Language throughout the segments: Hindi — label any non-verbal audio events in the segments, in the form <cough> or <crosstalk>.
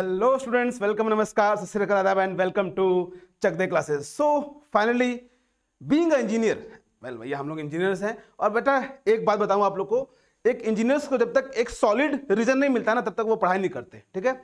हेलो स्टूडेंट्स वेलकम नमस्कार Satya and welcome to Chak De classes so finally being a engineer well भैया हम लोग इंजीनियर्स हैं और बेटा एक बात बताऊं आप लोग को एक इंजीनियर्स को जब तक एक सॉलिड रीजन नहीं मिलता ना तब तक वो पढ़ाई नहीं करते ठीक है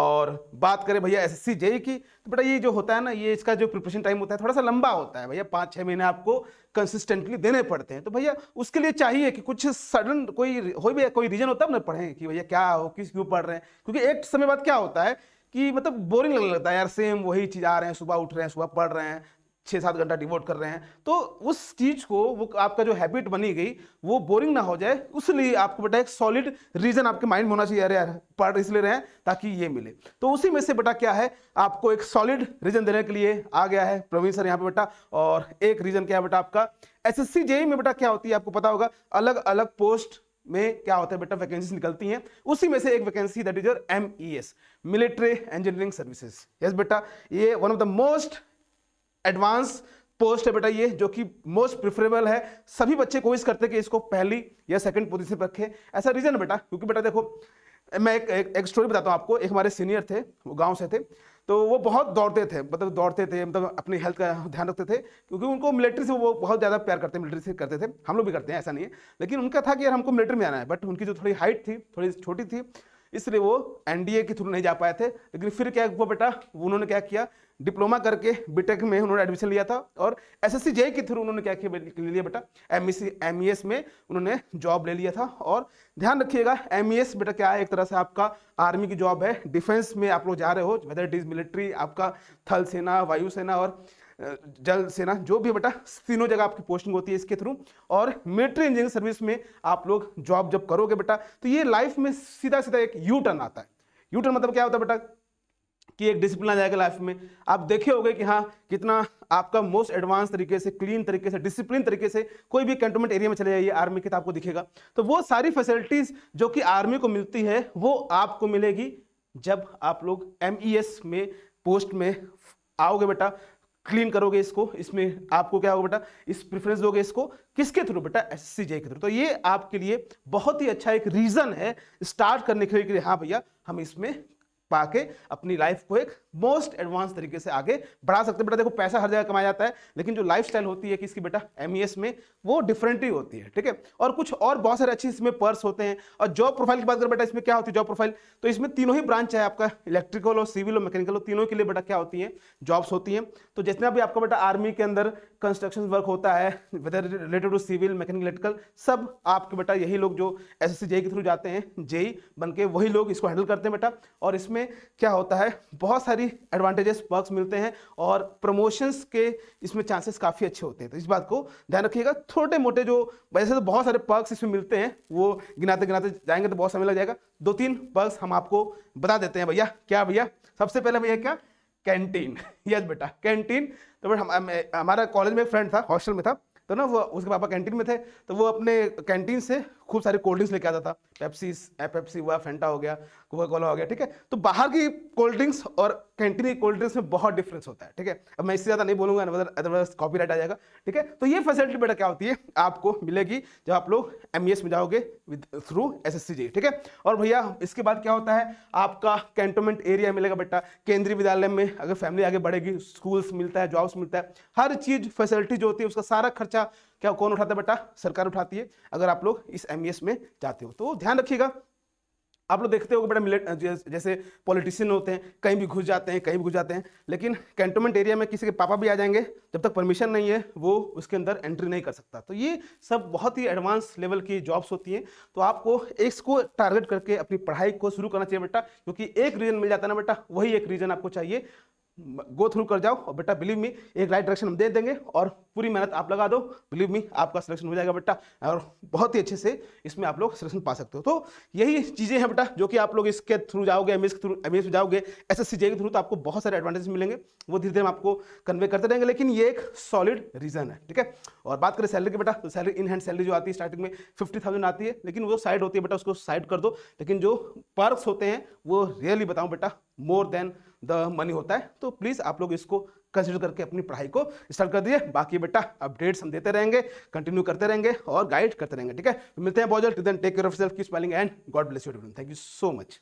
और बात करें भैया एस जेई की तो बेटा ये जो होता है ना ये इसका जो प्रिपरेशन टाइम होता है थोड़ा सा लंबा होता है भैया पाँच छः महीने आपको कंसिस्टेंटली देने पड़ते हैं तो भैया उसके लिए चाहिए कि कुछ सडन कोई हो भैया कोई रीजन होता है ना पढ़ें कि भैया क्या हो किस क्यों पढ़ रहे हैं क्योंकि एक समय बाद क्या होता है कि मतलब बोरिंग लगने लगता है यार सेम वही चीज़ आ रहे हैं सुबह उठ रहे हैं सुबह पढ़ रहे हैं छः सात घंटा डिवोट कर रहे हैं तो उस चीज़ को वो आपका जो हैबिट बनी गई वो बोरिंग ना हो जाए उसलिए आपको बेटा एक सॉलिड रीज़न आपके माइंड में होना चाहिए अरे यार पढ़ इसलिए रहे हैं ताकि ये मिले तो उसी में से बेटा क्या है आपको एक सॉलिड रीज़न देने के लिए आ गया है प्रवीण सर यहाँ पे बेटा और एक रीज़न क्या है बेटा आपका एस एस e में बेटा क्या होती है आपको पता होगा अलग अलग पोस्ट में क्या होता है बेटा वैकेंसी निकलती हैं उसी में से एक vacancy that is your M E S military engineering services yes बेटा ये one of the most advance post है बेटा ये जो कि मोस्ट प्रिफरेबल है सभी बच्चे कोशिश करते कि इसको पहली या सेकंड पोजीशन पर रखें ऐसा रीजन है बेटा क्योंकि बेटा देखो मैं एक एक, एक स्टोरी बताता हूँ आपको एक हमारे सीनियर थे वो गांव से थे तो वो बहुत दौड़ते थे मतलब दौड़ते थे मतलब अपनी हेल्थ का ध्यान रखते थे क्योंकि उनको मिलिट्री से वो बहुत ज़्यादा प्यार करते मिलिट्री से करते थे हम लोग भी करते हैं ऐसा नहीं है लेकिन उनका था कि यार हमको मिलिट्री में आना है बट उनकी जो थोड़ी हाइट थी थोड़ी छोटी थी इसलिए वो एनडीए के थ्रू नहीं जा पाए थे लेकिन फिर क्या वो बेटा उन्होंने क्या किया डिप्लोमा करके बीटेक में उन्होंने एडमिशन लिया था और एसएससी एस e के थ्रू उन्होंने क्या ले लिया बेटा एमएससी एमईएस e e में उन्होंने जॉब ले लिया था और ध्यान रखिएगा एमईएस बेटा क्या है एक तरह से आपका आर्मी की जॉब है डिफेंस में आप लोग जा रहे हो वेदर इट इज मिलिट्री आपका थल सेना वायुसेना और जल सेना जो भी बेटा तीनों जगह आपकी पोस्टिंग होती है इसके थ्रू और मिलिट्री इंजीनियरिंग सर्विस में आप लोग जॉब जब करोगे बेटा तो ये लाइफ में सीधा सीधा एक यू टर्न आता है यू टर्न मतलब क्या होता है बेटा कि एक डिसिप्लिन आ जाएगा लाइफ में आप देखे होगे कि हाँ कितना आपका मोस्ट एडवांस तरीके से क्लीन तरीके से डिसिप्लिन तरीके से कोई भी कंटोनमेंट एरिया में चले जाइए आर्मी के तो आपको दिखेगा तो वो सारी फैसिलिटीज़ जो कि आर्मी को मिलती है वो आपको मिलेगी जब आप लोग एम e में पोस्ट में आओगे बेटा क्लीन करोगे इसको इसमें आपको क्या होगा बेटा इस प्रेफरेंस दोगे इसको किसके थ्रू बेटा एस सी के थ्रू तो ये आपके लिए बहुत ही अच्छा एक रीज़न है स्टार्ट करने के लिए हाँ भैया हम इसमें पाके अपनी लाइफ को एक मोस्ट एडवांस तरीके से आगे बढ़ा सकते हैं बेटा देखो पैसा हर जगह कमाया जाता है लेकिन जो लाइफ होती है किसकी बेटा एम e में वो डिफरेंट ही होती है ठीक है और कुछ और बहुत सारे अच्छे इसमें पर्स होते हैं और जॉब प्रोफाइल की बात करें बेटा इसमें क्या होती है जॉब प्रोफाइल तो इसमें तीनों ही ब्रांच है आपका इलेक्ट्रिकल और सिविल और मैकेनिकल और तीनों के लिए बेटा क्या होती है जॉब्स होती हैं तो जितना भी आपका बेटा आर्मी के अंदर कंस्ट्रक्शन वर्क होता है whether related to civil mechanical electrical सब आपके बेटा यही लोग जो एस एस e के थ्रू जाते हैं जेई e बन के वही लोग इसको हैंडल करते हैं बेटा और इसमें इसमें क्या होता है बहुत सारी एडवांटेजेस पर्क्स मिलते हैं और प्रमोशंस के इसमें चांसेस काफ़ी अच्छे होते हैं तो इस बात को ध्यान रखिएगा छोटे मोटे जो वैसे तो बहुत सारे पर्क्स इसमें मिलते हैं वो गिनाते गिनाते जाएंगे तो बहुत समय लग जाएगा दो तीन पर्क्स हम आपको बता देते हैं भैया क्या भैया सबसे पहले भैया क्या कैंटीन यस <laughs> बेटा कैंटीन तो बट हमारा कॉलेज में फ्रेंड था हॉस्टल में था तो ना वो उसके पापा कैंटीन में थे तो वो अपने कैंटीन से खूब सारी कोल्ड ड्रिंक्स लेके आता था पेप्सी पेप्सी हुआ फेंटा हो गया कोका कोला हो गया ठीक है तो बाहर की कोल्ड ड्रिंक्स और कैंटीन की कोल्ड ड्रिंक्स में बहुत डिफरेंस होता है ठीक है अब मैं इससे ज़्यादा नहीं बोलूंगा अदरवाइज कॉपी आ जाएगा ठीक है तो ये फैसिलिटी बेटा क्या होती है आपको मिलेगी जब आप लोग एम e में जाओगे विद थ्रू एस ठीक है और भैया इसके बाद क्या होता है आपका कैंटोनमेंट एरिया मिलेगा बेटा केंद्रीय विद्यालय में अगर फैमिली आगे बढ़ेगी स्कूल्स मिलता है जॉब्स मिलता है हर चीज़ फैसिलिटी जो होती है उसका सारा खर्चा क्या कौन उठाता है बेटा सरकार उठाती है अगर आप लोग इस एम e में जाते हो तो ध्यान रखिएगा आप लोग देखते हो बेटा जैसे पॉलिटिशियन होते हैं कहीं भी घुस जाते हैं कहीं भी घुस जाते हैं लेकिन कैंटोनमेंट एरिया में किसी के पापा भी आ जाएंगे जब तक परमिशन नहीं है वो उसके अंदर एंट्री नहीं कर सकता तो ये सब बहुत ही एडवांस लेवल की जॉब्स होती हैं तो आपको इसको टारगेट करके अपनी पढ़ाई को शुरू करना चाहिए बेटा क्योंकि एक रीज़न मिल जाता है ना बेटा वही एक रीज़न आपको चाहिए गो थ्रू कर जाओ और बेटा बिलीव मी एक राइट डायरेक्शन हम दे देंगे और पूरी मेहनत आप लगा दो बिलीव मी आपका सिलेक्शन हो जाएगा बेटा और बहुत ही अच्छे से इसमें आप लोग सिलेक्शन पा सकते हो तो यही चीज़ें हैं बेटा जो कि आप लोग इसके थ्रू जाओगे एम के थ्रू एम एस जाओगे एस एस के थ्रू तो आपको बहुत सारे एडवांटेज मिलेंगे वो धीरे धीरे हम आपको कन्वे करते रहेंगे लेकिन ये एक सॉलिड रीज़न है ठीक है और बात करें सैलरी की बेटा तो सैलरी इन हैंड सैलरी जो आती है स्टार्टिंग में फिफ्टी आती है लेकिन वो साइड होती है बेटा उसको साइड कर दो लेकिन जो पर्क्स होते हैं वो रियली बताऊँ बेटा मोर देन द मनी होता है तो प्लीज़ आप लोग इसको कंसिडर करके अपनी पढ़ाई को स्टार्ट कर दिए बाकी बेटा अपडेट्स हम देते रहेंगे कंटिन्यू करते रहेंगे और गाइड करते रहेंगे ठीक है तो मिलते हैं बहुत जल्द टेक केयर ऑफ सेल्फ की spelling and god bless you thank you so much